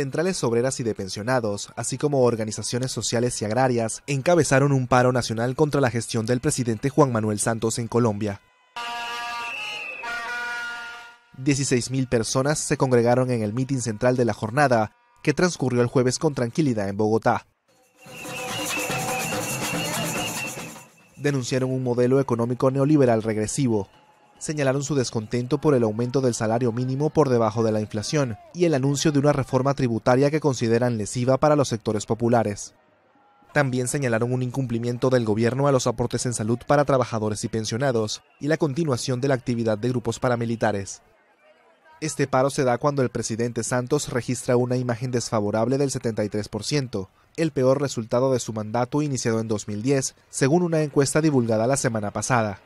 centrales obreras y de pensionados, así como organizaciones sociales y agrarias, encabezaron un paro nacional contra la gestión del presidente Juan Manuel Santos en Colombia. 16.000 personas se congregaron en el mitin central de la jornada, que transcurrió el jueves con tranquilidad en Bogotá. Denunciaron un modelo económico neoliberal regresivo, señalaron su descontento por el aumento del salario mínimo por debajo de la inflación y el anuncio de una reforma tributaria que consideran lesiva para los sectores populares. También señalaron un incumplimiento del gobierno a los aportes en salud para trabajadores y pensionados y la continuación de la actividad de grupos paramilitares. Este paro se da cuando el presidente Santos registra una imagen desfavorable del 73%, el peor resultado de su mandato iniciado en 2010, según una encuesta divulgada la semana pasada.